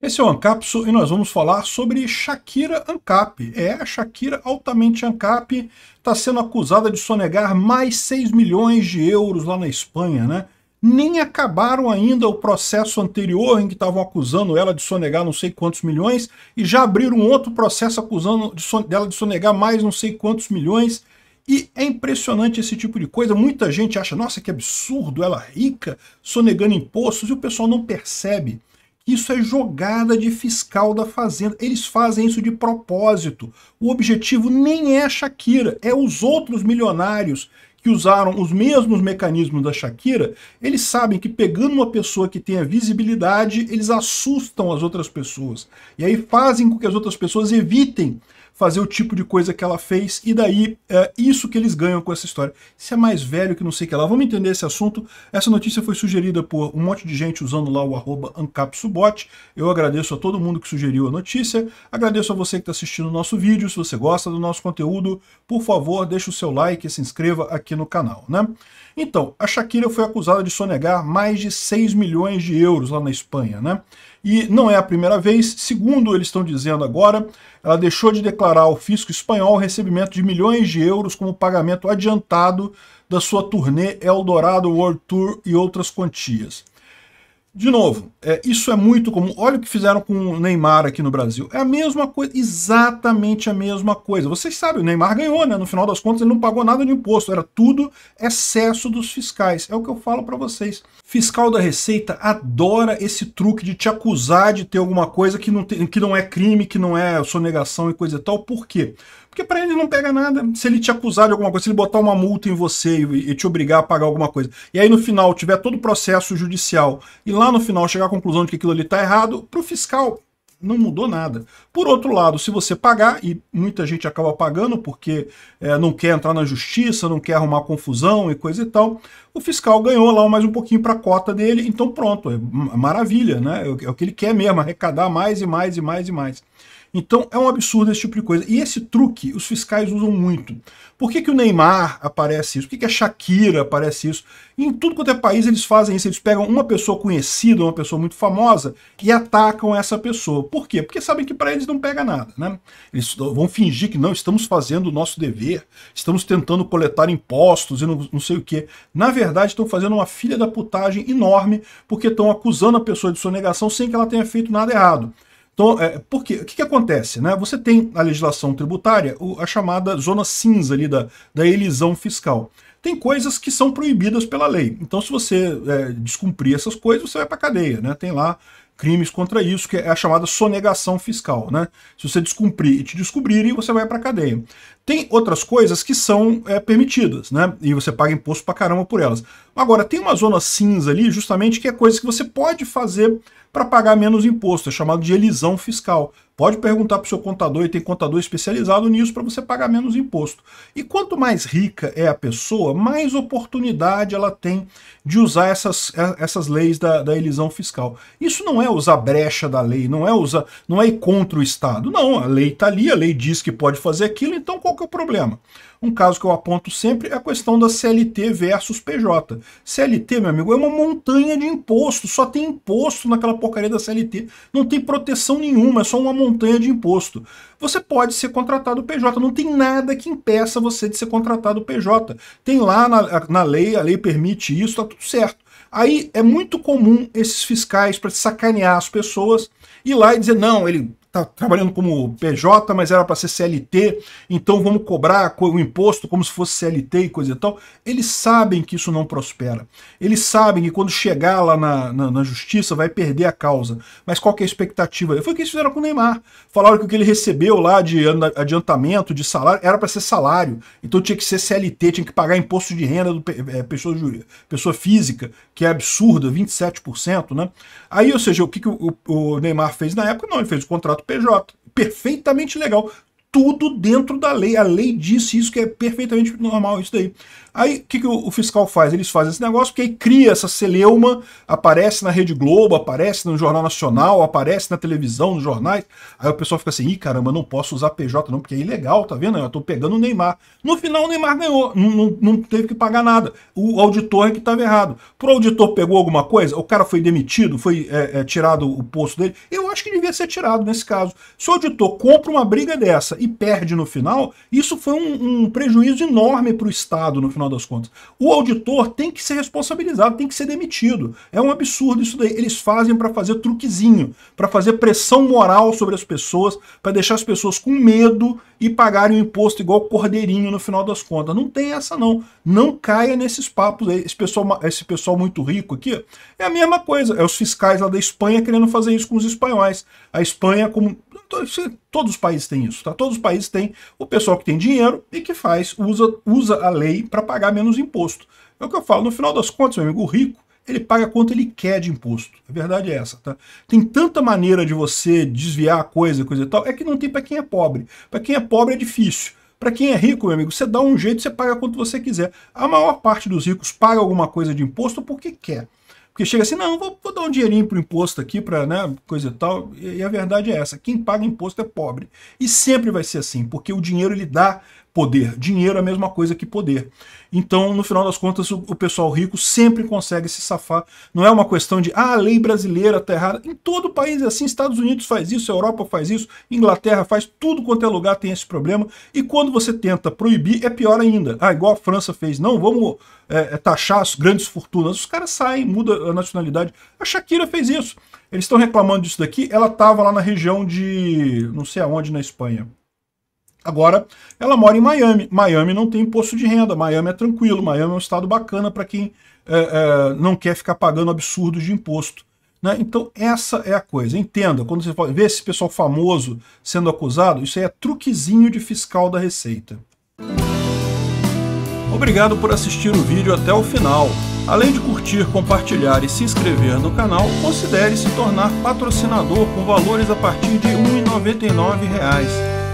Esse é o Ancapso e nós vamos falar sobre Shakira Ancap. É, a Shakira altamente Ancap está sendo acusada de sonegar mais 6 milhões de euros lá na Espanha, né? Nem acabaram ainda o processo anterior em que estavam acusando ela de sonegar não sei quantos milhões e já abriram outro processo acusando dela de sonegar mais não sei quantos milhões. E é impressionante esse tipo de coisa. Muita gente acha, nossa, que absurdo, ela é rica, sonegando impostos, e o pessoal não percebe isso é jogada de fiscal da Fazenda. Eles fazem isso de propósito. O objetivo nem é a Shakira, é os outros milionários que usaram os mesmos mecanismos da Shakira, eles sabem que pegando uma pessoa que tenha visibilidade, eles assustam as outras pessoas. E aí fazem com que as outras pessoas evitem fazer o tipo de coisa que ela fez, e daí é isso que eles ganham com essa história. Se é mais velho que não sei o que lá. Vamos entender esse assunto. Essa notícia foi sugerida por um monte de gente usando lá o arroba ancapsubot. Eu agradeço a todo mundo que sugeriu a notícia. Agradeço a você que está assistindo o nosso vídeo. Se você gosta do nosso conteúdo, por favor, deixe o seu like e se inscreva aqui no canal. né? Então, a Shakira foi acusada de sonegar mais de 6 milhões de euros lá na Espanha. né? e não é a primeira vez. Segundo eles estão dizendo agora, ela deixou de declarar ao fisco espanhol o recebimento de milhões de euros como pagamento adiantado da sua turnê Eldorado World Tour e outras quantias. De novo, é, isso é muito comum. Olha o que fizeram com o Neymar aqui no Brasil. É a mesma coisa, exatamente a mesma coisa. Vocês sabem, o Neymar ganhou, né? No final das contas, ele não pagou nada de imposto. Era tudo excesso dos fiscais. É o que eu falo para vocês. Fiscal da Receita adora esse truque de te acusar de ter alguma coisa que não, tem, que não é crime, que não é sonegação e coisa e tal. Por quê? Porque para ele não pega nada. Se ele te acusar de alguma coisa, se ele botar uma multa em você e, e te obrigar a pagar alguma coisa, e aí no final tiver todo o processo judicial e lá no final chegar à conclusão de que aquilo ali está errado, para o fiscal não mudou nada. Por outro lado, se você pagar, e muita gente acaba pagando porque é, não quer entrar na justiça, não quer arrumar confusão e coisa e tal, o fiscal ganhou lá mais um pouquinho para a cota dele, então pronto, é maravilha, né? É, é o que ele quer mesmo, arrecadar mais e mais e mais e mais. Então é um absurdo esse tipo de coisa. E esse truque os fiscais usam muito. Por que, que o Neymar aparece isso? Por que, que a Shakira aparece isso? E em tudo quanto é país eles fazem isso. Eles pegam uma pessoa conhecida, uma pessoa muito famosa e atacam essa pessoa. Por quê? Porque sabem que para eles não pega nada. Né? Eles vão fingir que não, estamos fazendo o nosso dever, estamos tentando coletar impostos e não, não sei o que. Na verdade estão fazendo uma filha da putagem enorme porque estão acusando a pessoa de sonegação sem que ela tenha feito nada errado. Então, é, porque, o que, que, acontece? Né? Você tem a legislação tributária, o, a chamada zona cinza ali da, da elisão fiscal. Tem coisas que são proibidas pela lei. Então, se você é, descumprir essas coisas, você vai para cadeia. Né? Tem lá crimes contra isso, que é a chamada sonegação fiscal. Né? Se você descumprir e te descobrirem, você vai para cadeia. Tem outras coisas que são é, permitidas, né? e você paga imposto para caramba por elas. Agora, tem uma zona cinza ali, justamente, que é coisa que você pode fazer para pagar menos imposto, é chamado de elisão fiscal. Pode perguntar para o seu contador, e tem contador especializado nisso para você pagar menos imposto. E quanto mais rica é a pessoa, mais oportunidade ela tem de usar essas, é, essas leis da, da elisão fiscal. Isso não é usar brecha da lei, não é usar, não é ir contra o Estado. Não, a lei está ali, a lei diz que pode fazer aquilo, então qual que é o problema? Um caso que eu aponto sempre é a questão da CLT versus PJ. CLT, meu amigo, é uma montanha de imposto. Só tem imposto naquela porcaria da CLT. Não tem proteção nenhuma, é só uma montanha de imposto. Você pode ser contratado PJ, não tem nada que impeça você de ser contratado PJ. Tem lá na, na lei, a lei permite isso, tá tudo certo. Aí é muito comum esses fiscais para sacanear as pessoas ir lá e dizer: não, ele tá trabalhando como PJ, mas era para ser CLT, então vamos cobrar o imposto como se fosse CLT e coisa e tal. Eles sabem que isso não prospera. Eles sabem que quando chegar lá na, na, na justiça vai perder a causa. Mas qual que é a expectativa? Foi o que eles fizeram com o Neymar. Falaram que o que ele recebeu lá de adiantamento, de salário, era para ser salário. Então tinha que ser CLT, tinha que pagar imposto de renda do é, pessoa, pessoa física, que é absurda, 27%, né? Aí, ou seja, o que, que o, o Neymar fez na época? Não, ele fez o contrato PJ. Perfeitamente legal. Tudo dentro da lei. A lei disse isso que é perfeitamente normal, isso daí. Aí o que, que o, fiscal faz? Eles fazem esse negócio porque aí cria essa celeuma, aparece na Rede Globo, aparece no Jornal Nacional, aparece na televisão, nos jornais. Aí o pessoal fica assim, ih, caramba, não posso usar PJ não, porque é ilegal, tá vendo? Eu tô pegando o Neymar. No final o Neymar ganhou, não, não, não teve que pagar nada. O auditor é que tava errado. Pro auditor pegou alguma coisa, o cara foi demitido, foi é, é, tirado o posto dele. Eu acho que devia ser tirado nesse caso. Se o auditor compra uma briga dessa e perde no final, isso foi um, um prejuízo enorme para o Estado no final final das contas. O auditor tem que ser responsabilizado, tem que ser demitido. É um absurdo isso daí. Eles fazem para fazer truquezinho, para fazer pressão moral sobre as pessoas, para deixar as pessoas com medo e pagarem o imposto igual cordeirinho no final das contas. Não tem essa não. Não caia nesses papos aí. Esse pessoal, esse pessoal muito rico aqui é a mesma coisa. É os fiscais lá da Espanha querendo fazer isso com os espanhóis. A Espanha, como então, todos os países têm isso, tá? Todos os países têm o pessoal que tem dinheiro e que faz, usa, usa a lei para pagar menos imposto. É o que eu falo, no final das contas, meu amigo, o rico, ele paga quanto ele quer de imposto. A verdade é essa, tá? Tem tanta maneira de você desviar a coisa, coisa e tal, é que não tem para quem é pobre. Para quem é pobre é difícil. Para quem é rico, meu amigo, você dá um jeito, você paga quanto você quiser. A maior parte dos ricos paga alguma coisa de imposto porque quer. Porque chega assim, não, vou, vou dar um dinheirinho pro imposto aqui para, né, coisa e tal. E, e a verdade é essa, quem paga imposto é pobre. E sempre vai ser assim, porque o dinheiro ele dá poder. Dinheiro é a mesma coisa que poder. Então, no final das contas, o, o pessoal rico sempre consegue se safar. Não é uma questão de, ah, a lei brasileira está errada. Em todo o país é assim, Estados Unidos faz isso, Europa faz isso, Inglaterra faz, tudo quanto é lugar tem esse problema. E quando você tenta proibir, é pior ainda. Ah, igual a França fez, não, vamos é, taxar as grandes fortunas. Os caras saem, muda a nacionalidade. A Shakira fez isso. Eles estão reclamando disso daqui, ela estava lá na região de, não sei aonde, na Espanha. Agora, ela mora em Miami. Miami não tem imposto de renda, Miami é tranquilo, Miami é um estado bacana para quem é, é, não quer ficar pagando absurdos de imposto. Né? Então, essa é a coisa. Entenda, quando você vê esse pessoal famoso sendo acusado, isso aí é truquezinho de fiscal da Receita. Obrigado por assistir o vídeo até o final. Além de curtir, compartilhar e se inscrever no canal, considere se tornar patrocinador com valores a partir de R$ 1,99